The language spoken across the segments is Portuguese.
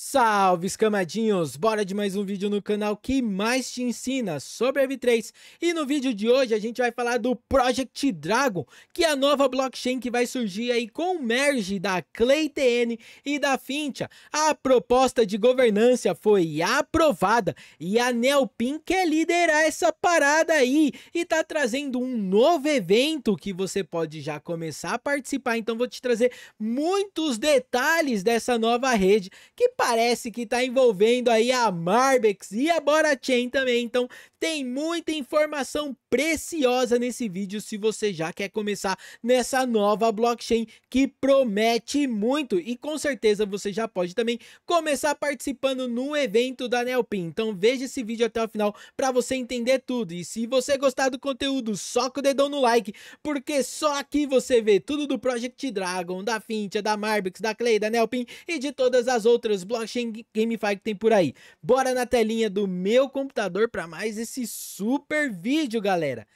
Salve, escamadinhos! Bora de mais um vídeo no canal que mais te ensina sobre Web3. E no vídeo de hoje a gente vai falar do Project Dragon, que é a nova blockchain que vai surgir aí com o merge da ClayTN e da Fintia. A proposta de governança foi aprovada e a Neopin quer liderar essa parada aí e tá trazendo um novo evento que você pode já começar a participar. Então vou te trazer muitos detalhes dessa nova rede que parece que tá envolvendo aí a Marbex e a Bora Chain também, então tem muita informação preciosa nesse vídeo se você já quer começar nessa nova blockchain que promete muito e com certeza você já pode também começar participando no evento da Nelpin. Então veja esse vídeo até o final para você entender tudo e se você gostar do conteúdo, soca o dedão no like, porque só aqui você vê tudo do Project Dragon, da Fintia, da Marbix, da Clay, da Nelpin e de todas as outras blockchains blockchain GameFi que tem por aí. Bora na telinha do meu computador para mais esse super vídeo, galera.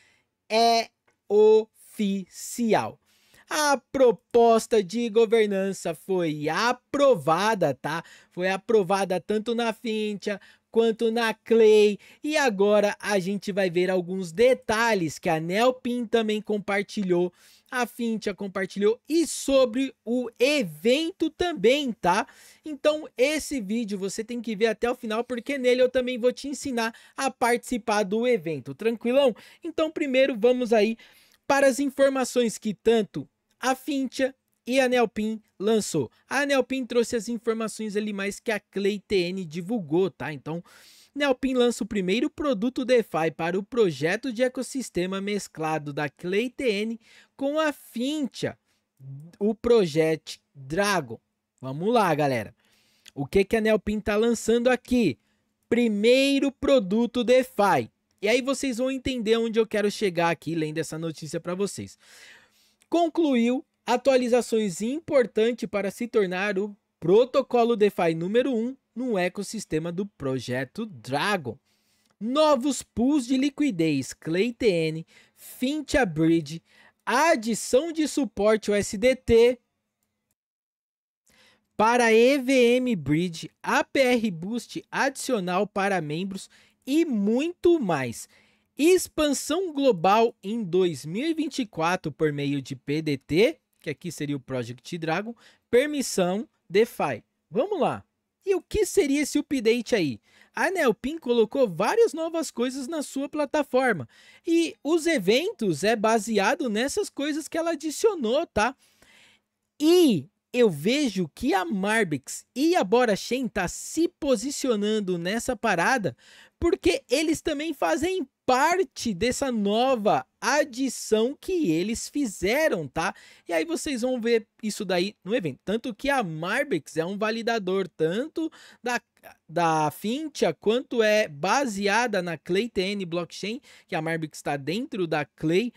É oficial. A proposta de governança foi aprovada, tá? Foi aprovada tanto na Fintia quanto na Clay. E agora a gente vai ver alguns detalhes que a Nelpin também compartilhou a Fintia compartilhou e sobre o evento também, tá? Então esse vídeo você tem que ver até o final porque nele eu também vou te ensinar a participar do evento, tranquilão? Então primeiro vamos aí para as informações que tanto a Fintia e a Nelpin lançou. A Nelpin trouxe as informações ali mais que a Clay TN divulgou, tá? Então Nelpin lança o primeiro produto DeFi para o projeto de ecossistema mesclado da ClayTN com a Fintia, o projeto Dragon. Vamos lá, galera. O que, que a Nelpin está lançando aqui? Primeiro produto DeFi. E aí vocês vão entender onde eu quero chegar aqui lendo essa notícia para vocês. Concluiu atualizações importantes para se tornar o protocolo DeFi número 1 no ecossistema do projeto Dragon. Novos pools de liquidez ClayTN, Fintia Bridge, adição de suporte USDT para EVM Bridge, APR Boost adicional para membros e muito mais. Expansão global em 2024 por meio de PDT, que aqui seria o Project Dragon, permissão DeFi. Vamos lá. E o que seria esse update aí? A Nelpin colocou várias novas coisas na sua plataforma e os eventos é baseado nessas coisas que ela adicionou, tá? E eu vejo que a Marbix e a Bora Shen tá se posicionando nessa parada porque eles também fazem parte dessa nova adição que eles fizeram, tá? E aí vocês vão ver isso daí no evento. Tanto que a Marbex é um validador tanto da, da Fintia quanto é baseada na Clay TN Blockchain, que a Marbex está dentro da Clay.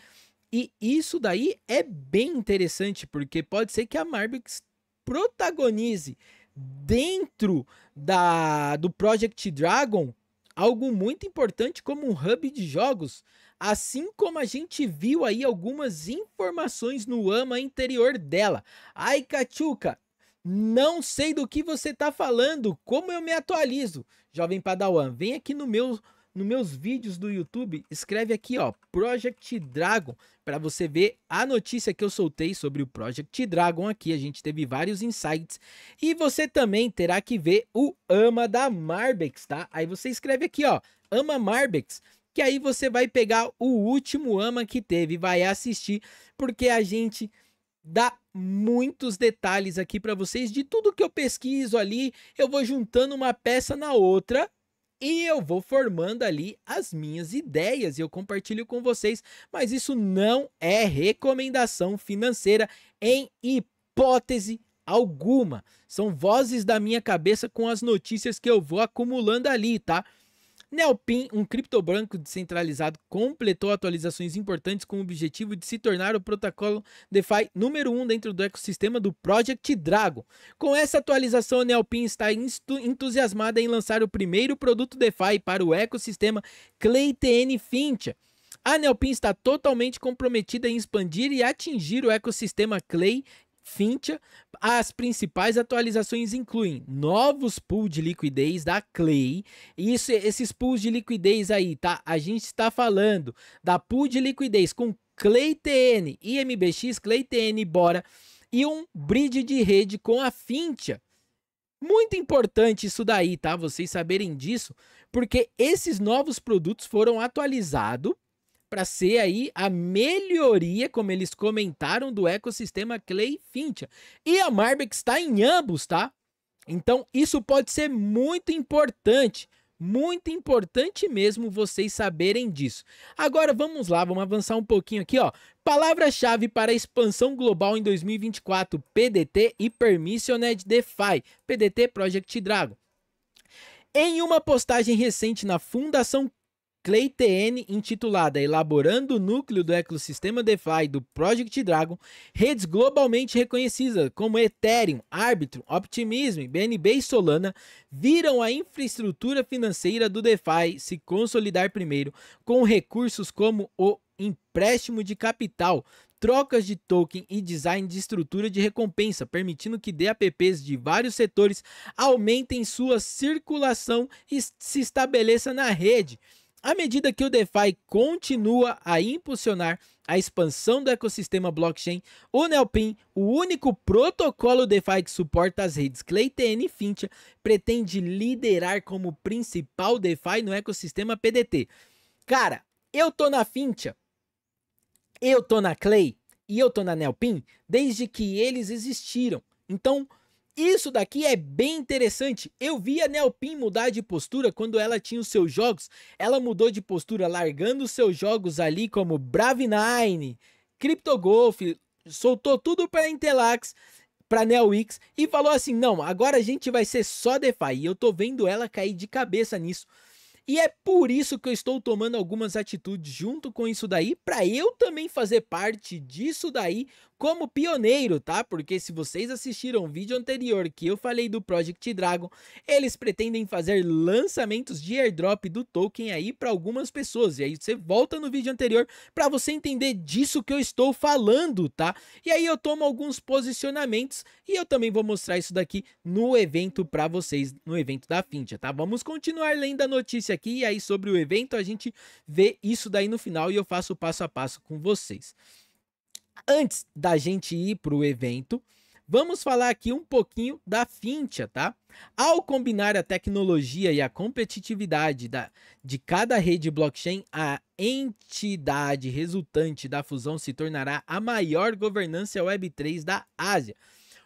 E isso daí é bem interessante, porque pode ser que a Marbex protagonize dentro da do Project Dragon algo muito importante como um hub de jogos, assim como a gente viu aí algumas informações no AMA interior dela. Ai, Kachuka, não sei do que você está falando, como eu me atualizo? Jovem Padawan, vem aqui no meu nos meus vídeos do YouTube, escreve aqui, ó, Project Dragon, para você ver a notícia que eu soltei sobre o Project Dragon aqui. A gente teve vários insights e você também terá que ver o AMA da Marbex, tá? Aí você escreve aqui, ó, AMA Marbex que aí você vai pegar o último AMA que teve, vai assistir, porque a gente dá muitos detalhes aqui para vocês de tudo que eu pesquiso ali, eu vou juntando uma peça na outra e eu vou formando ali as minhas ideias e eu compartilho com vocês, mas isso não é recomendação financeira em hipótese alguma. São vozes da minha cabeça com as notícias que eu vou acumulando ali, tá? Nelpin, um cripto descentralizado, completou atualizações importantes com o objetivo de se tornar o protocolo DeFi número 1 um dentro do ecossistema do Project Dragon. Com essa atualização, a está entusiasmada em lançar o primeiro produto DeFi para o ecossistema ClayTN Fincha. A Nelpin está totalmente comprometida em expandir e atingir o ecossistema Clay Fintia. As principais atualizações incluem novos pools de liquidez da Clay. Isso, esses pools de liquidez aí, tá? A gente está falando da pool de liquidez com Clay TN IMBX, Clay TN Bora e um bridge de rede com a Fintia. Muito importante isso daí, tá? Vocês saberem disso, porque esses novos produtos foram atualizados para ser aí a melhoria, como eles comentaram, do ecossistema Clay Fintia. E a Marbex está em ambos, tá? Então isso pode ser muito importante. Muito importante mesmo vocês saberem disso. Agora vamos lá, vamos avançar um pouquinho aqui, ó. Palavra-chave para expansão global em 2024: PDT e Permissioned DeFi. PDT Project Dragon. Em uma postagem recente na Fundação ClayTN, intitulada Elaborando o Núcleo do Ecossistema DeFi do Project Dragon, redes globalmente reconhecidas como Ethereum, Arbitrum, Optimism, BNB e Solana viram a infraestrutura financeira do DeFi se consolidar primeiro com recursos como o empréstimo de capital, trocas de token e design de estrutura de recompensa, permitindo que DAPPs de vários setores aumentem sua circulação e se estabeleça na rede. À medida que o DeFi continua a impulsionar a expansão do ecossistema blockchain, o Neopin, o único protocolo DeFi que suporta as redes Clayton e Fintia, pretende liderar como principal DeFi no ecossistema PDT. Cara, eu tô na Fintia, eu tô na Clay e eu tô na Neopin desde que eles existiram. Então, isso daqui é bem interessante. Eu vi a Nelpin mudar de postura quando ela tinha os seus jogos. Ela mudou de postura largando os seus jogos ali como Brave Crypto CryptoGolf, soltou tudo para Intelax, para Nelwix e falou assim: "Não, agora a gente vai ser só DeFi". E eu tô vendo ela cair de cabeça nisso. E é por isso que eu estou tomando algumas atitudes junto com isso daí, para eu também fazer parte disso daí, como pioneiro, tá? Porque se vocês assistiram o vídeo anterior que eu falei do Project Dragon, eles pretendem fazer lançamentos de airdrop do token aí para algumas pessoas. E aí você volta no vídeo anterior para você entender disso que eu estou falando, tá? E aí eu tomo alguns posicionamentos e eu também vou mostrar isso daqui no evento para vocês, no evento da Fintia, tá? Vamos continuar lendo a notícia aqui e aí sobre o evento a gente vê isso daí no final e eu faço passo a passo com vocês. Antes da gente ir para o evento, vamos falar aqui um pouquinho da Fintia, tá? Ao combinar a tecnologia e a competitividade da, de cada rede blockchain, a entidade resultante da fusão se tornará a maior governança Web3 da Ásia.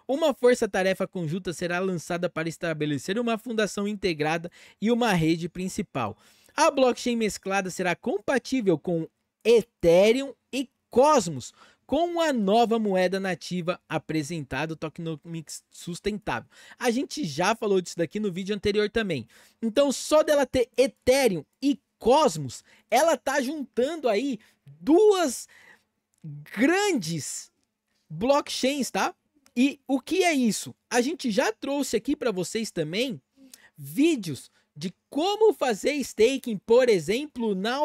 Uma força-tarefa conjunta será lançada para estabelecer uma fundação integrada e uma rede principal. A blockchain mesclada será compatível com Ethereum e Cosmos, com a nova moeda nativa apresentada, o Tokenomics sustentável. A gente já falou disso daqui no vídeo anterior também. Então, só dela ter Ethereum e Cosmos, ela tá juntando aí duas grandes blockchains, tá? E o que é isso? A gente já trouxe aqui para vocês também vídeos de como fazer staking, por exemplo, na,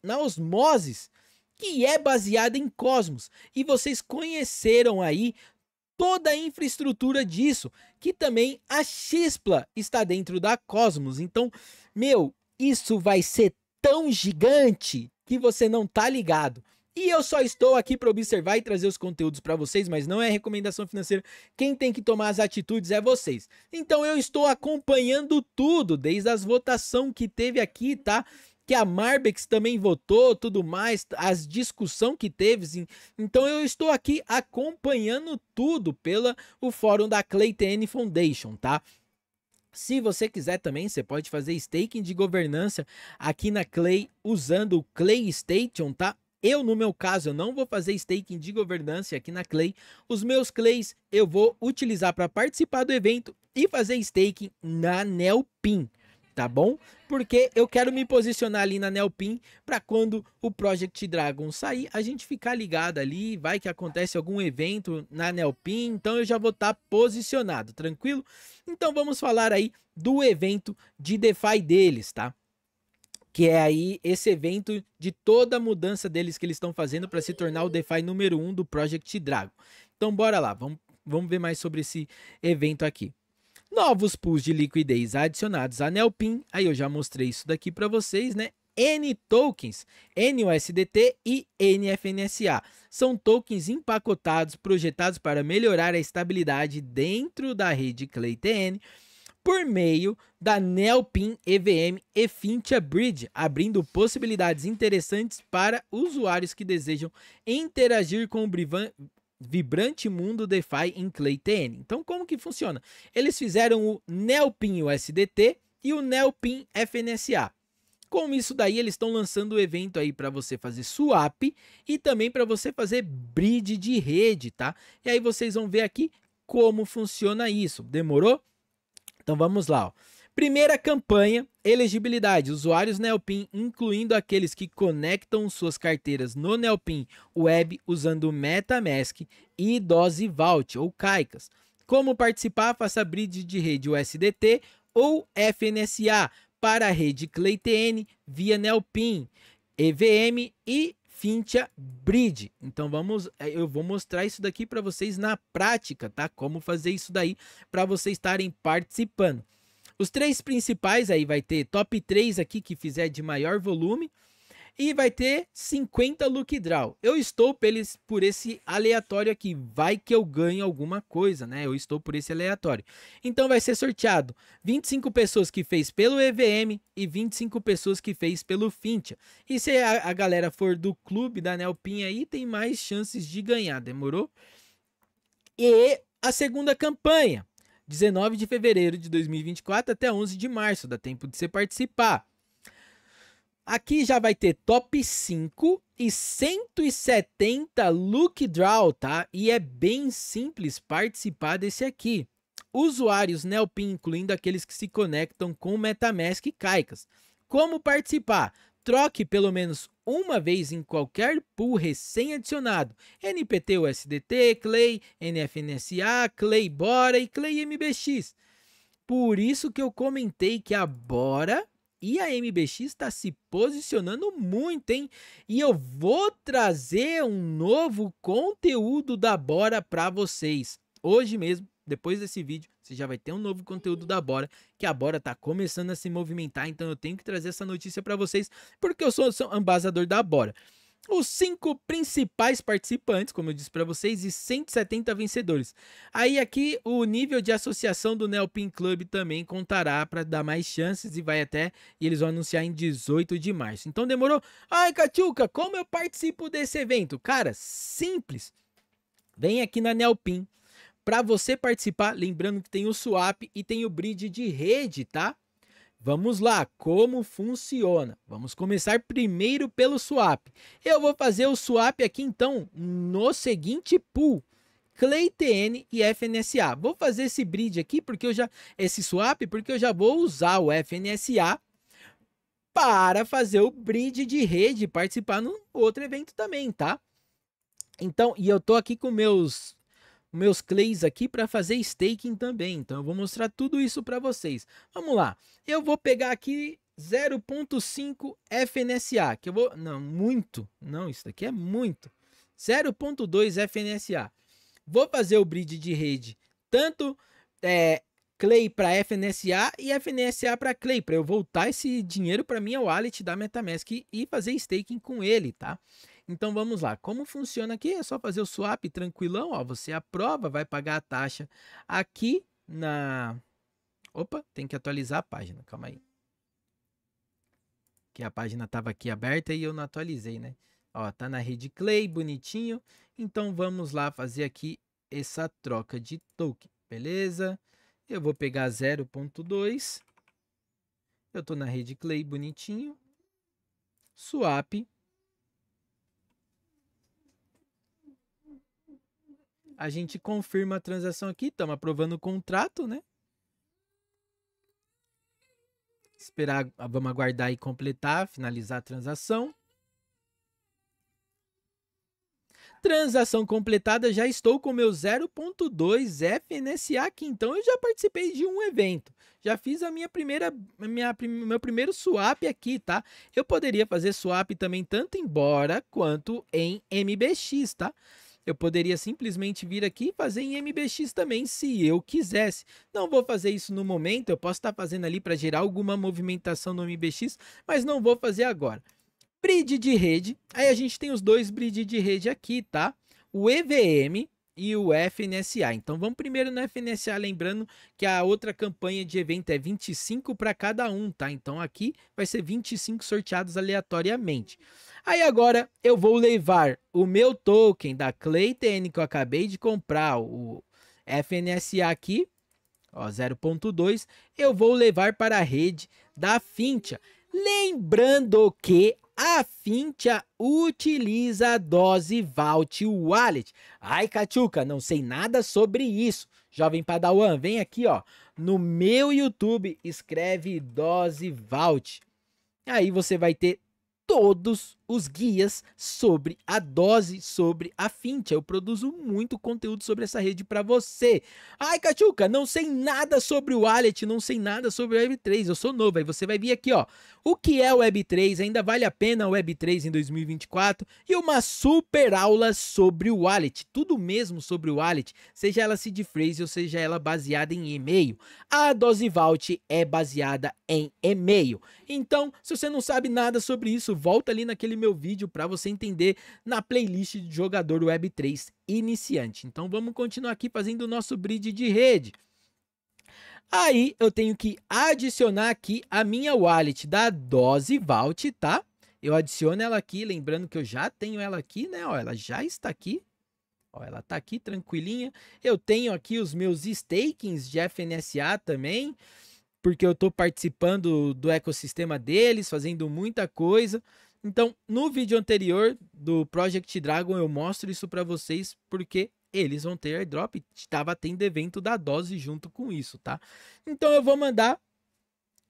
na Osmosis, que é baseada em Cosmos. E vocês conheceram aí toda a infraestrutura disso, que também a Xpla está dentro da Cosmos. Então, meu, isso vai ser tão gigante que você não tá ligado. E eu só estou aqui para observar e trazer os conteúdos para vocês, mas não é recomendação financeira. Quem tem que tomar as atitudes é vocês. Então eu estou acompanhando tudo, desde as votações que teve aqui, tá? que a Marbex também votou, tudo mais, as discussão que teve. Sim. Então eu estou aqui acompanhando tudo pela o fórum da Clayton Foundation, tá? Se você quiser também, você pode fazer staking de governança aqui na Clay usando o Clay Station, tá? Eu, no meu caso, eu não vou fazer staking de governança aqui na Clay. Os meus Clays eu vou utilizar para participar do evento e fazer staking na Nelpin, tá bom? Porque eu quero me posicionar ali na Nelpin para quando o Project Dragon sair, a gente ficar ligado ali, vai que acontece algum evento na Nelpin, então eu já vou estar tá posicionado, tranquilo? Então vamos falar aí do evento de DeFi deles, tá? que é aí esse evento de toda a mudança deles que eles estão fazendo para se tornar o DeFi número 1 um do Project Dragon. Então bora lá, vamos, vamos ver mais sobre esse evento aqui. Novos pools de liquidez adicionados à Nelpin, aí eu já mostrei isso daqui para vocês, né? N tokens, NUSDT e NFNSA. São tokens empacotados projetados para melhorar a estabilidade dentro da rede ClayTN por meio da Nelpin EVM Efintia Bridge, abrindo possibilidades interessantes para usuários que desejam interagir com o vibrante mundo DeFi em ClayTN. Então, como que funciona? Eles fizeram o Neopin USDT e o Neopin FNSA. Com isso daí, eles estão lançando o evento aí para você fazer swap e também para você fazer bridge de rede, tá? E aí vocês vão ver aqui como funciona isso. Demorou? Então vamos lá, ó. Primeira campanha, elegibilidade. Usuários Neopin, incluindo aqueles que conectam suas carteiras no Neopin Web usando MetaMask e Dose Vault ou Caicas. Como participar? Faça bridge de rede USDT ou FNSA para a rede ClayTN via Neopin, EVM e Fintia Bridge. Então vamos, é, eu vou mostrar isso daqui para vocês na prática, tá? Como fazer isso daí para vocês estarem participando. Os três principais aí vai ter top 3 aqui que fizer de maior volume e vai ter 50 look draw. Eu estou pelos, por esse aleatório aqui, vai que eu ganho alguma coisa, né? Eu estou por esse aleatório. Então vai ser sorteado 25 pessoas que fez pelo EVM e 25 pessoas que fez pelo Fintia. E se a, a galera for do clube da Nelpinha aí, tem mais chances de ganhar, demorou? E a segunda campanha, 19 de fevereiro de 2024 até 11 de março, dá tempo de você participar. Aqui já vai ter top 5 e 170 look draw, tá? E é bem simples participar desse aqui. Usuários Neopin, incluindo aqueles que se conectam com MetaMask e Caicas. Como participar? Troque pelo menos uma vez em qualquer pool recém-adicionado, NPT USDT, Clay, NFNSA, Clay Bora e Clay MBX. Por isso que eu comentei que a Bora e a MBX está se posicionando muito, hein? E eu vou trazer um novo conteúdo da Bora para vocês. Hoje mesmo depois desse vídeo, você já vai ter um novo conteúdo da Bora, que a Bora tá começando a se movimentar, então eu tenho que trazer essa notícia para vocês, porque eu sou, sou embasador da Bora. Os cinco principais participantes, como eu disse para vocês, e 170 vencedores. Aí aqui o nível de associação do Neopin Club também contará para dar mais chances e vai até e eles vão anunciar em 18 de março. Então demorou. Ai, Catiuca, como eu participo desse evento? Cara, simples. Vem aqui na Neopin para você participar, lembrando que tem o swap e tem o bridge de rede, tá? Vamos lá, como funciona? Vamos começar primeiro pelo swap. Eu vou fazer o swap aqui então no seguinte pool. ClayTN e FNSA. Vou fazer esse bridge aqui porque eu já esse swap porque eu já vou usar o FNSA para fazer o bridge de rede participar num outro evento também, tá? Então, e eu tô aqui com meus meus clays aqui para fazer staking também. Então eu vou mostrar tudo isso para vocês. Vamos lá. Eu vou pegar aqui 0.5 FNSA, que eu vou, não, muito. Não, isso daqui é muito. 0.2 FNSA. Vou fazer o bridge de rede, tanto é, Clay para FNSA e FNSA para Clay, para eu voltar esse dinheiro para minha wallet da MetaMask e fazer staking com ele, tá? Então vamos lá, como funciona aqui? É só fazer o swap tranquilão, ó, você aprova, vai pagar a taxa aqui na... Opa, tem que atualizar a página, calma aí. Que a página estava aqui aberta e eu não atualizei, né? Ó, tá na rede Clay, bonitinho. Então vamos lá fazer aqui essa troca de token, beleza? Eu vou pegar 0.2. Eu tô na rede Clay, bonitinho. Swap a gente confirma a transação aqui, estamos aprovando o contrato, né? Esperar, ah, vamos aguardar e completar, finalizar a transação. Transação completada, já estou com meu 0.2 FNSA aqui, então eu já participei de um evento. Já fiz a minha primeira minha, meu primeiro swap aqui, tá? Eu poderia fazer swap também tanto em Bora quanto em MBX, tá? Eu poderia simplesmente vir aqui e fazer em MBX também, se eu quisesse. Não vou fazer isso no momento, eu posso estar tá fazendo ali para gerar alguma movimentação no MBX, mas não vou fazer agora. Bridge de rede, aí a gente tem os dois bridge de rede aqui, tá? O EVM, e o FNSA. Então vamos primeiro no FNSA, lembrando que a outra campanha de evento é 25 para cada um, tá? Então aqui vai ser 25 sorteados aleatoriamente. Aí agora eu vou levar o meu token da Clayton que eu acabei de comprar, o FNSA aqui, ó, 0.2, eu vou levar para a rede da Fintia. Lembrando que a Fintia utiliza a dose Vault Wallet. Ai, Cachuca, não sei nada sobre isso. Jovem Padawan, vem aqui, ó, no meu YouTube, escreve dose Vault. Aí você vai ter todos os guias sobre a dose, sobre a Fintia. Eu produzo muito conteúdo sobre essa rede para você. Ai, Cachuca, não sei nada sobre o Wallet, não sei nada sobre o Web3. Eu sou novo, aí você vai vir aqui, ó. O que é o Web3? Ainda vale a pena o Web3 em 2024? E uma super aula sobre o Wallet. Tudo mesmo sobre o Wallet, seja ela seed phrase ou seja ela baseada em e-mail. A dose Vault é baseada em e-mail. Então, se você não sabe nada sobre isso, volta ali naquele meu vídeo para você entender na playlist de jogador Web3 iniciante. Então vamos continuar aqui fazendo o nosso bridge de rede. Aí eu tenho que adicionar aqui a minha wallet da Dose Vault, tá? Eu adiciono ela aqui, lembrando que eu já tenho ela aqui, né? Ó, ela já está aqui. Ó, ela tá aqui tranquilinha. Eu tenho aqui os meus stakings de FNSA também, porque eu estou participando do ecossistema deles, fazendo muita coisa. Então, no vídeo anterior do Project Dragon, eu mostro isso para vocês porque eles vão ter airdrop. Estava tendo evento da dose junto com isso, tá? Então, eu vou mandar.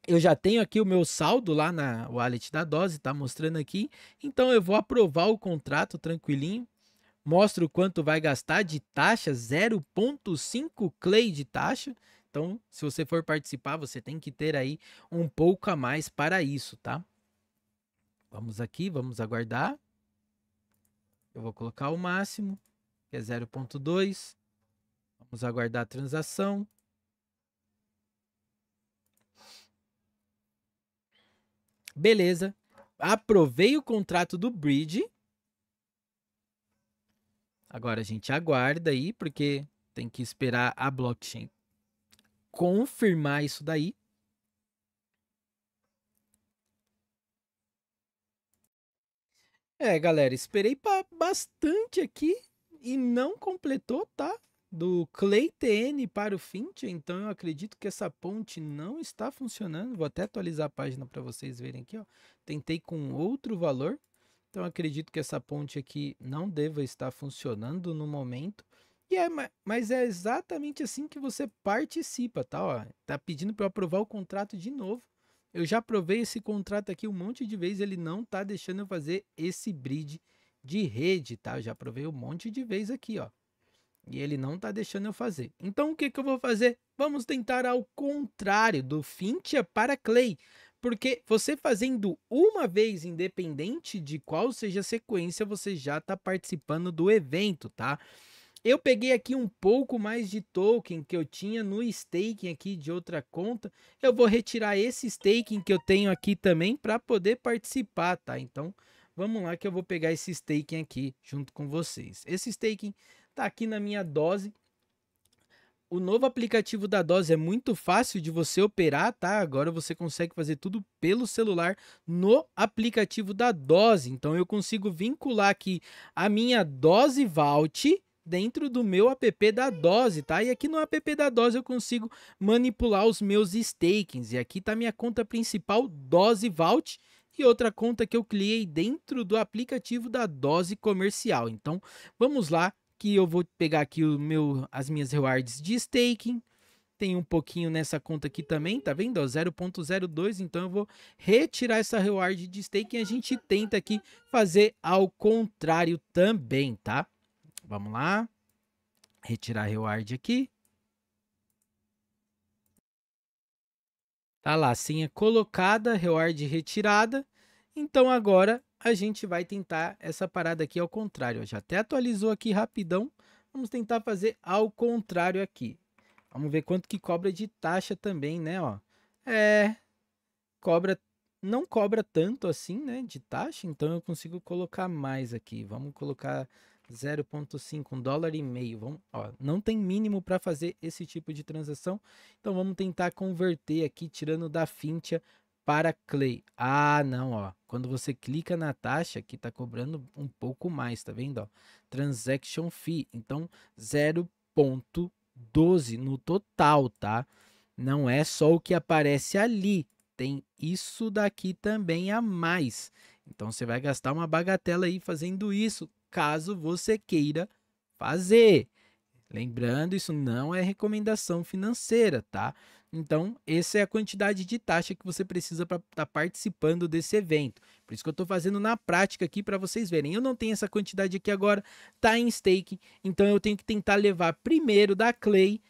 Eu já tenho aqui o meu saldo lá na wallet da dose, tá mostrando aqui. Então, eu vou aprovar o contrato tranquilinho. Mostro o quanto vai gastar de taxa, 0.5 clay de taxa. Então, se você for participar, você tem que ter aí um pouco a mais para isso, tá? Vamos aqui, vamos aguardar. Eu vou colocar o máximo, que é 0.2. Vamos aguardar a transação. Beleza. Aprovei o contrato do bridge. Agora a gente aguarda aí, porque tem que esperar a blockchain confirmar isso daí. É, galera, esperei bastante aqui e não completou, tá? Do Clay TN para o Fint, então eu acredito que essa ponte não está funcionando. Vou até atualizar a página para vocês verem aqui, ó. Tentei com outro valor, então acredito que essa ponte aqui não deva estar funcionando no momento. E é, mas é exatamente assim que você participa, tá? Ó, tá pedindo para eu aprovar o contrato de novo. Eu já provei esse contrato aqui um monte de vezes, ele não tá deixando eu fazer esse bridge de rede, tá? Eu já provei um monte de vezes aqui, ó. E ele não tá deixando eu fazer. Então o que, que eu vou fazer? Vamos tentar ao contrário, do Fintia para Clay. Porque você fazendo uma vez, independente de qual seja a sequência, você já está participando do evento, tá? Eu peguei aqui um pouco mais de token que eu tinha no staking aqui de outra conta. Eu vou retirar esse staking que eu tenho aqui também para poder participar, tá? Então, vamos lá que eu vou pegar esse staking aqui junto com vocês. Esse staking tá aqui na minha dose. O novo aplicativo da Dose é muito fácil de você operar, tá? Agora você consegue fazer tudo pelo celular no aplicativo da Dose. Então eu consigo vincular aqui a minha Dose Vault, dentro do meu app da Dose, tá? E aqui no app da Dose eu consigo manipular os meus stakings. E aqui tá minha conta principal, Dose Vault e outra conta que eu criei dentro do aplicativo da Dose Comercial. Então, vamos lá que eu vou pegar aqui o meu as minhas rewards de staking. Tem um pouquinho nessa conta aqui também, tá vendo? 0.02, então eu vou retirar essa reward de staking. A gente tenta aqui fazer ao contrário também, tá? Vamos lá. Retirar reward aqui. Tá lá, senha colocada, reward retirada. Então agora a gente vai tentar essa parada aqui ao contrário. já até atualizou aqui rapidão. Vamos tentar fazer ao contrário aqui. Vamos ver quanto que cobra de taxa também, né? Ó, é cobra não cobra tanto assim, né? De taxa. Então eu consigo colocar mais aqui. Vamos colocar 0.5, um dólar e meio. Vamos, ó, não tem mínimo para fazer esse tipo de transação. Então vamos tentar converter aqui, tirando da Fintia para Clay. Ah, não, ó. Quando você clica na taxa, aqui está cobrando um pouco mais, tá vendo? Ó? Transaction fee. Então 0.12 no total, tá? Não é só o que aparece ali. Tem isso daqui também a mais. Então você vai gastar uma bagatela aí fazendo isso, caso você queira fazer. Lembrando, isso não é recomendação financeira, tá? Então, essa é a quantidade de taxa que você precisa para estar tá participando desse evento. Por isso que eu estou fazendo na prática aqui para vocês verem. Eu não tenho essa quantidade aqui agora, tá em stake, então eu tenho que tentar levar primeiro da Clay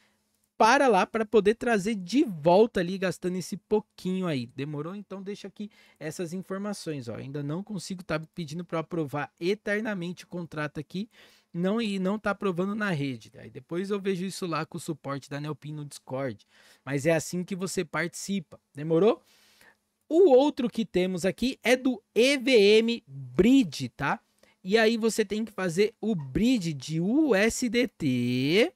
para lá para poder trazer de volta ali, gastando esse pouquinho aí. Demorou? Então deixa aqui essas informações, ó. Ainda não consigo estar tá pedindo para aprovar eternamente o contrato aqui, não e não tá aprovando na rede. Né? Aí depois eu vejo isso lá com o suporte da Nelpin no Discord. Mas é assim que você participa. Demorou? O outro que temos aqui é do EVM Bridge, tá? E aí você tem que fazer o bridge de USDT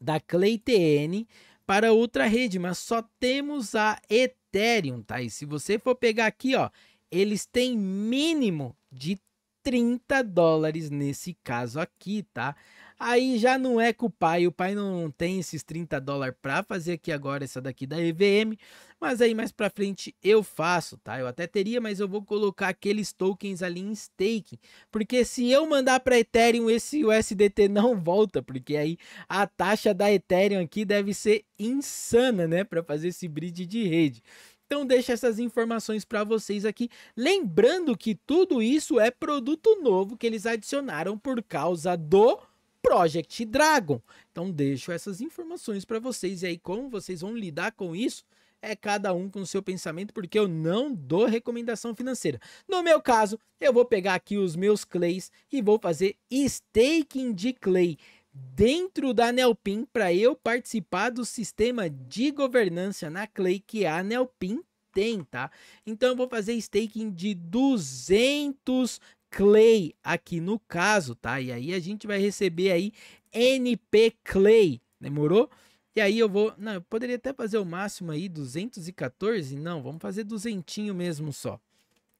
da ClayTN para outra rede, mas só temos a Ethereum, tá? E se você for pegar aqui, ó, eles têm mínimo de 30 dólares nesse caso aqui, tá? Aí já não é com o pai, o pai não tem esses 30 dólares para fazer aqui agora essa daqui da EVM, mas aí mais para frente eu faço, tá? Eu até teria, mas eu vou colocar aqueles tokens ali em staking, porque se eu mandar para Ethereum esse USDT não volta, porque aí a taxa da Ethereum aqui deve ser insana, né, para fazer esse bridge de rede. Então deixa essas informações para vocês aqui, lembrando que tudo isso é produto novo que eles adicionaram por causa do Project Dragon. Então deixo essas informações para vocês e aí como vocês vão lidar com isso é cada um com o seu pensamento, porque eu não dou recomendação financeira. No meu caso, eu vou pegar aqui os meus clays e vou fazer staking de clay dentro da Nelpin para eu participar do sistema de governança na clay que a Nelpin tem, tá? Então eu vou fazer staking de 200 Clay aqui no caso, tá? E aí a gente vai receber aí NP Clay, demorou? E aí eu vou, não, eu poderia até fazer o máximo aí 214, não, vamos fazer duzentinho mesmo só.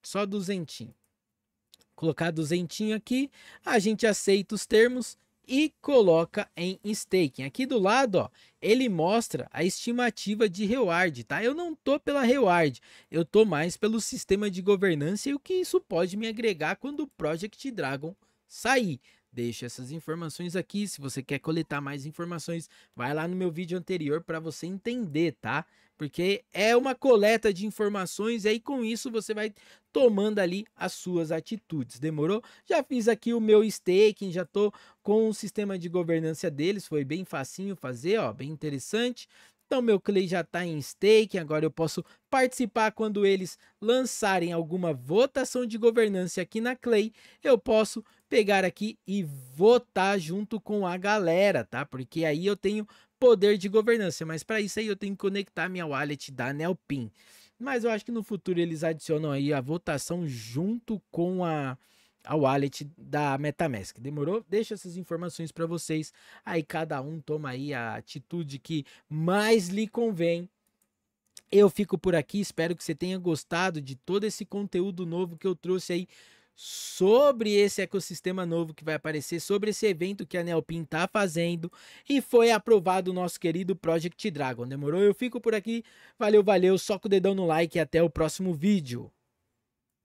Só duzentinho. Colocar duzentinho aqui, a gente aceita os termos e coloca em staking. Aqui do lado, ó, ele mostra a estimativa de reward, tá? Eu não tô pela reward, eu tô mais pelo sistema de governança e o que isso pode me agregar quando o Project Dragon sair deixa essas informações aqui. Se você quer coletar mais informações, vai lá no meu vídeo anterior para você entender, tá? Porque é uma coleta de informações e aí com isso você vai tomando ali as suas atitudes, demorou? Já fiz aqui o meu staking, já tô com o sistema de governança deles, foi bem facinho fazer, ó, bem interessante. Então meu clay já está em stake, agora eu posso participar quando eles lançarem alguma votação de governança aqui na clay, eu posso pegar aqui e votar junto com a galera, tá? Porque aí eu tenho poder de governança, mas para isso aí eu tenho que conectar minha wallet da Nelpin. Mas eu acho que no futuro eles adicionam aí a votação junto com a a wallet da MetaMask. Demorou? Deixa essas informações para vocês. Aí cada um toma aí a atitude que mais lhe convém. Eu fico por aqui, espero que você tenha gostado de todo esse conteúdo novo que eu trouxe aí sobre esse ecossistema novo que vai aparecer, sobre esse evento que a Nelpin tá fazendo e foi aprovado o nosso querido Project Dragon. Demorou? Eu fico por aqui. Valeu, valeu. Soca o dedão no like e até o próximo vídeo.